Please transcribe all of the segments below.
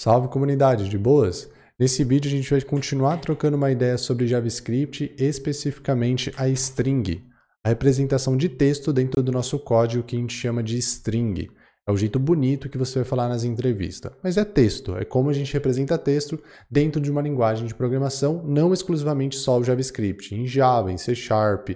Salve comunidade, de boas? Nesse vídeo a gente vai continuar trocando uma ideia sobre JavaScript, especificamente a string, a representação de texto dentro do nosso código que a gente chama de string. É o jeito bonito que você vai falar nas entrevistas, mas é texto, é como a gente representa texto dentro de uma linguagem de programação, não exclusivamente só o JavaScript, em Java, em C Sharp,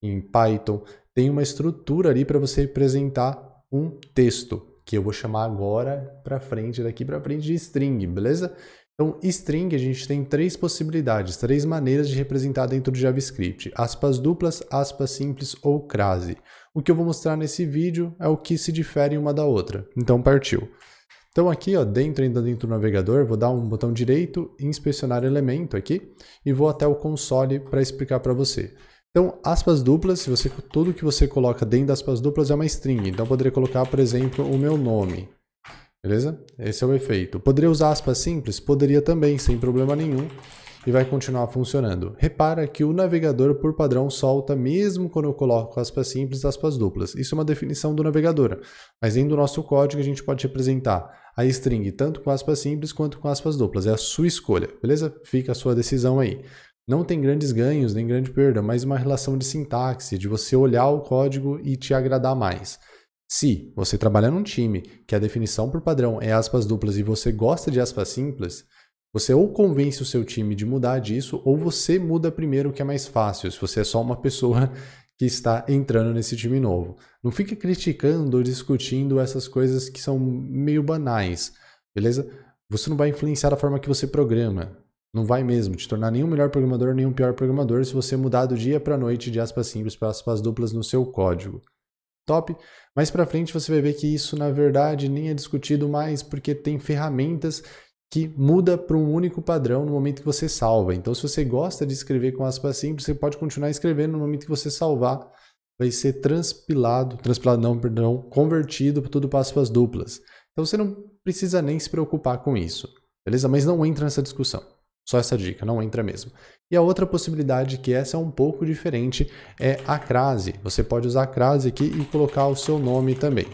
em Python, tem uma estrutura ali para você representar um texto que eu vou chamar agora para frente, daqui para frente de string, beleza? Então, string a gente tem três possibilidades, três maneiras de representar dentro do JavaScript: aspas duplas, aspas simples ou crase. O que eu vou mostrar nesse vídeo é o que se difere uma da outra. Então, partiu. Então aqui, ó, dentro ainda dentro do navegador, vou dar um botão direito, inspecionar elemento aqui e vou até o console para explicar para você. Então, aspas duplas, se você tudo que você coloca dentro das aspas duplas é uma string. Então, eu poderia colocar, por exemplo, o meu nome. Beleza? Esse é o efeito. Poderia usar aspas simples? Poderia também, sem problema nenhum. E vai continuar funcionando. Repara que o navegador, por padrão, solta mesmo quando eu coloco aspas simples aspas duplas. Isso é uma definição do navegador. Mas dentro do nosso código, a gente pode representar a string tanto com aspas simples quanto com aspas duplas. É a sua escolha, beleza? Fica a sua decisão aí. Não tem grandes ganhos nem grande perda, mas uma relação de sintaxe, de você olhar o código e te agradar mais. Se você trabalha num time que a definição por padrão é aspas duplas e você gosta de aspas simples, você ou convence o seu time de mudar disso, ou você muda primeiro o que é mais fácil, se você é só uma pessoa que está entrando nesse time novo. Não fique criticando ou discutindo essas coisas que são meio banais, beleza? Você não vai influenciar a forma que você programa. Não vai mesmo te tornar nenhum melhor programador nenhum pior programador se você mudar do dia para a noite de aspas simples para aspas duplas no seu código. Top, mas para frente você vai ver que isso na verdade nem é discutido mais porque tem ferramentas que muda para um único padrão no momento que você salva. Então se você gosta de escrever com aspas simples, você pode continuar escrevendo no momento que você salvar, vai ser transpilado, transpilado não, perdão, convertido para tudo para aspas duplas. Então você não precisa nem se preocupar com isso. Beleza? Mas não entra nessa discussão. Só essa dica, não entra mesmo. E a outra possibilidade, que essa é um pouco diferente, é a crase. Você pode usar a crase aqui e colocar o seu nome também.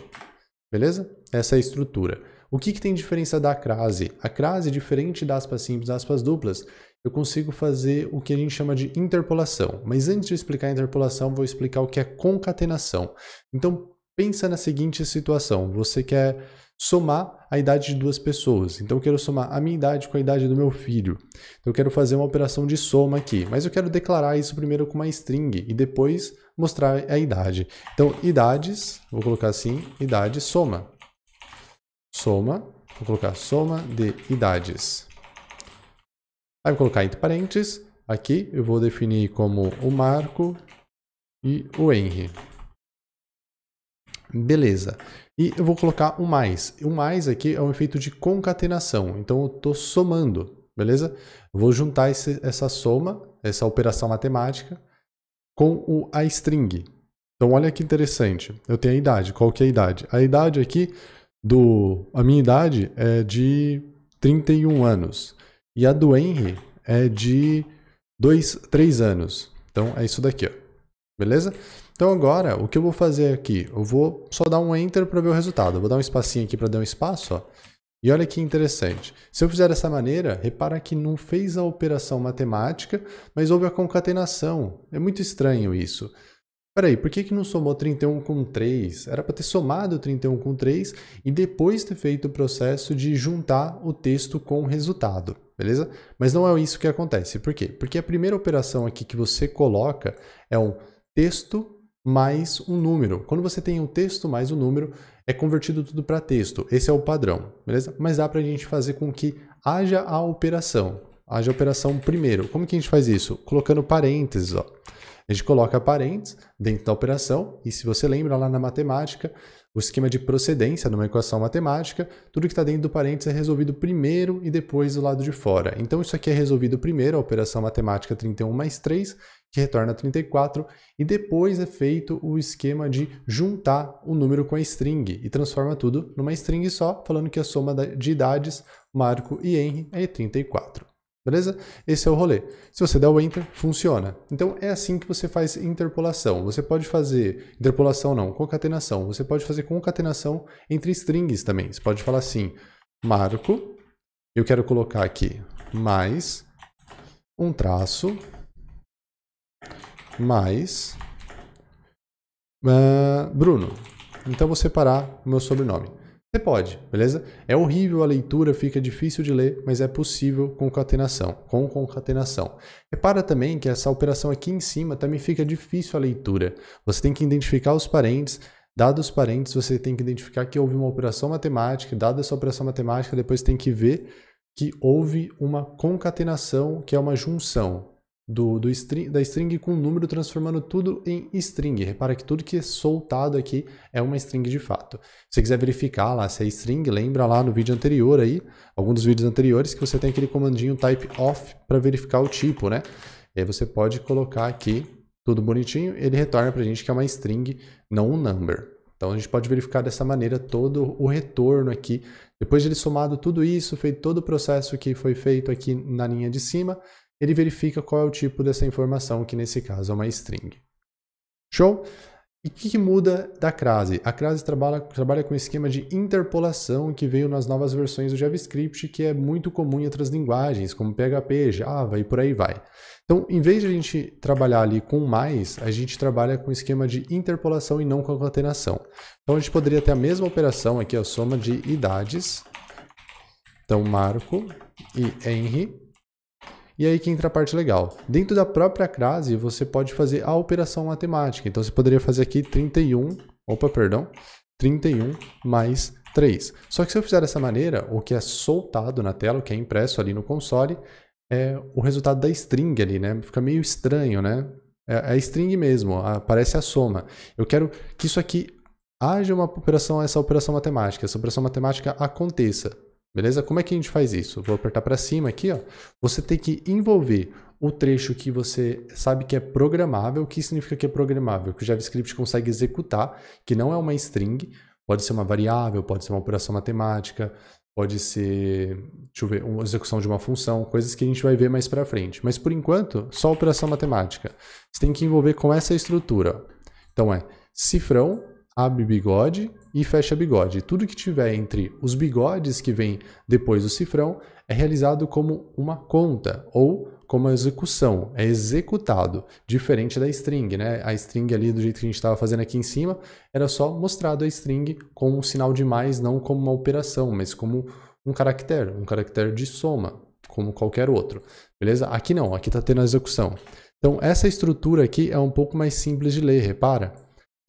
Beleza? Essa é a estrutura. O que, que tem diferença da crase? A crase, diferente das aspas simples e aspas duplas, eu consigo fazer o que a gente chama de interpolação. Mas antes de explicar a interpolação, vou explicar o que é concatenação. Então, pensa na seguinte situação. Você quer somar a idade de duas pessoas. Então eu quero somar a minha idade com a idade do meu filho. Então eu quero fazer uma operação de soma aqui, mas eu quero declarar isso primeiro com uma string e depois mostrar a idade. Então idades, vou colocar assim, idade soma. Soma, vou colocar soma de idades. Aí vou colocar entre parênteses, aqui eu vou definir como o Marco e o Henry. Beleza. E eu vou colocar um mais. O mais aqui é um efeito de concatenação. Então eu estou somando, beleza? Eu vou juntar esse, essa soma, essa operação matemática, com o, a string. Então olha que interessante. Eu tenho a idade. Qual que é a idade? A idade aqui do... A minha idade é de 31 anos. E a do Henry é de 2, 3 anos. Então é isso daqui, ó. Beleza? Então agora, o que eu vou fazer aqui? Eu vou só dar um Enter para ver o resultado. Eu vou dar um espacinho aqui para dar um espaço, ó. E olha que interessante. Se eu fizer dessa maneira, repara que não fez a operação matemática, mas houve a concatenação. É muito estranho isso. Peraí, por que, que não somou 31 com 3? Era para ter somado 31 com 3 e depois ter feito o processo de juntar o texto com o resultado, beleza? Mas não é isso que acontece. Por quê? Porque a primeira operação aqui que você coloca é um texto mais um número. Quando você tem um texto mais um número, é convertido tudo para texto. Esse é o padrão, beleza? Mas dá para a gente fazer com que haja a operação. Haja a operação primeiro. Como que a gente faz isso? Colocando parênteses, ó. A gente coloca parênteses dentro da operação, e se você lembra lá na matemática, o esquema de procedência numa equação matemática, tudo que está dentro do parênteses é resolvido primeiro e depois do lado de fora. Então isso aqui é resolvido primeiro, a operação matemática 31 mais 3, que retorna 34, e depois é feito o esquema de juntar o número com a string e transforma tudo numa string só, falando que a soma de idades, Marco e Henry, é 34. Beleza? Esse é o rolê. Se você der o enter, funciona. Então é assim que você faz interpolação. Você pode fazer interpolação não, concatenação. Você pode fazer concatenação entre strings também. Você pode falar assim: Marco, eu quero colocar aqui mais um traço mais uh, Bruno. Então vou separar o meu sobrenome. Você pode, beleza? É horrível a leitura, fica difícil de ler, mas é possível concatenação, com concatenação. Repara também que essa operação aqui em cima também fica difícil a leitura. Você tem que identificar os parentes, Dados os parentes, você tem que identificar que houve uma operação matemática, dada essa operação matemática, depois tem que ver que houve uma concatenação, que é uma junção do, do string, da string com um número transformando tudo em string. Repara que tudo que é soltado aqui é uma string de fato. Se você quiser verificar lá se é string, lembra lá no vídeo anterior aí, algum dos vídeos anteriores, que você tem aquele comandinho type off para verificar o tipo, né? E aí você pode colocar aqui tudo bonitinho, ele retorna para a gente que é uma string, não um number. Então a gente pode verificar dessa maneira todo o retorno aqui. Depois de ele somado tudo isso, feito todo o processo que foi feito aqui na linha de cima, ele verifica qual é o tipo dessa informação, que nesse caso é uma string. Show? E o que, que, muda da crase? A crase trabalha, trabalha com o um esquema de interpolação que veio nas novas versões do JavaScript, que é muito comum em outras linguagens, como PHP, Java e por aí vai. Então, em vez de a gente trabalhar ali com mais, a gente trabalha com um esquema de interpolação e não concatenação. Então, a gente poderia ter a mesma operação aqui, a soma de idades. Então, Marco e Henry e aí que entra a parte legal. Dentro da própria crase, você pode fazer a operação matemática. Então você poderia fazer aqui 31, opa, perdão, 31 mais 3. Só que se eu fizer dessa maneira, o que é soltado na tela, o que é impresso ali no console, é o resultado da string ali, né? Fica meio estranho, né? É a é string mesmo, aparece a soma. Eu quero que isso aqui haja uma operação, essa operação matemática, essa operação matemática aconteça. Beleza? Como é que a gente faz isso? Vou apertar para cima aqui, ó. Você tem que envolver o trecho que você sabe que é programável. O que significa que é programável? Que o JavaScript consegue executar, que não é uma string, pode ser uma variável, pode ser uma operação matemática, pode ser, deixa eu ver, uma execução de uma função, coisas que a gente vai ver mais para frente. Mas por enquanto, só operação matemática. Você tem que envolver com essa estrutura. Então é cifrão abre bigode e fecha bigode. Tudo que tiver entre os bigodes que vem depois do cifrão é realizado como uma conta ou como execução, é executado, diferente da string, né? A string ali do jeito que a gente estava fazendo aqui em cima, era só mostrado a string com um sinal de mais, não como uma operação, mas como um caractere, um caractere de soma, como qualquer outro. Beleza? Aqui não, aqui está tendo a execução. Então, essa estrutura aqui é um pouco mais simples de ler, repara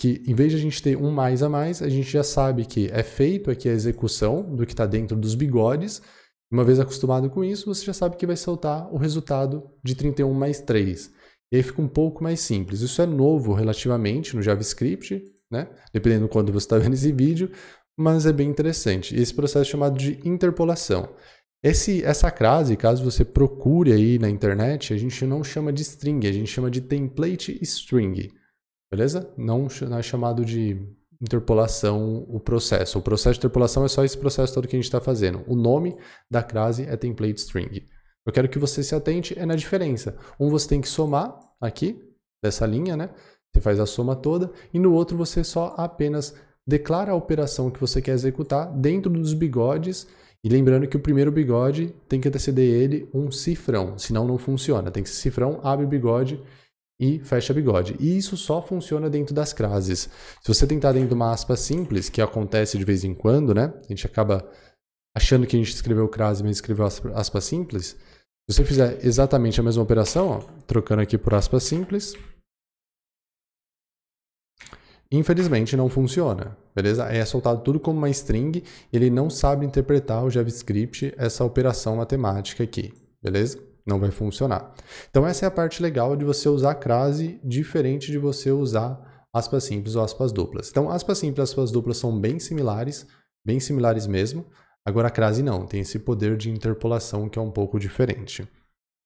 que em vez de a gente ter um mais a mais, a gente já sabe que é feito aqui é a é execução do que está dentro dos bigodes. Uma vez acostumado com isso, você já sabe que vai soltar o resultado de 31 mais 3. E aí fica um pouco mais simples. Isso é novo relativamente no JavaScript, né? dependendo quando você está vendo esse vídeo, mas é bem interessante. Esse processo é chamado de interpolação. Esse, essa crase, caso você procure aí na internet, a gente não chama de string, a gente chama de template string. Beleza? Não, não é chamado de interpolação o processo. O processo de interpolação é só esse processo todo que a gente está fazendo. O nome da crase é template string. Eu quero que você se atente é na diferença. Um você tem que somar aqui, dessa linha, né? Você faz a soma toda, e no outro você só apenas declara a operação que você quer executar dentro dos bigodes. E lembrando que o primeiro bigode tem que anteceder ele um cifrão, senão não funciona. Tem que ser cifrão, abre bigode e fecha bigode. E isso só funciona dentro das crases. Se você tentar dentro de uma aspa simples, que acontece de vez em quando, né? A gente acaba achando que a gente escreveu crase, mas escreveu aspa simples. Se você fizer exatamente a mesma operação, ó, trocando aqui por aspa simples, infelizmente não funciona, beleza? É soltado tudo como uma string, ele não sabe interpretar o JavaScript essa operação matemática aqui, beleza? não vai funcionar. Então essa é a parte legal de você usar crase diferente de você usar aspas simples ou aspas duplas. Então aspas simples e aspas duplas são bem similares, bem similares mesmo. Agora a crase não, tem esse poder de interpolação que é um pouco diferente.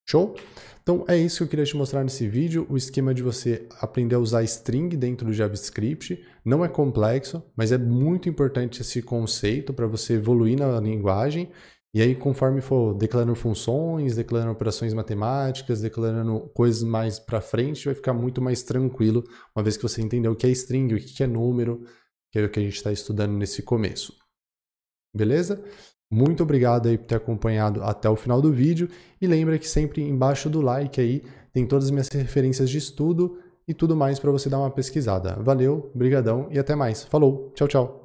Show? Então é isso que eu queria te mostrar nesse vídeo, o esquema de você aprender a usar string dentro do JavaScript. Não é complexo, mas é muito importante esse conceito para você evoluir na linguagem e aí, conforme for declarando funções, declarando operações matemáticas, declarando coisas mais para frente, vai ficar muito mais tranquilo, uma vez que você entendeu o que é string, o que é número, que é o que a gente está estudando nesse começo. Beleza? Muito obrigado aí por ter acompanhado até o final do vídeo e lembra que sempre embaixo do like aí tem todas as minhas referências de estudo e tudo mais para você dar uma pesquisada. Valeu, brigadão e até mais. Falou, tchau, tchau.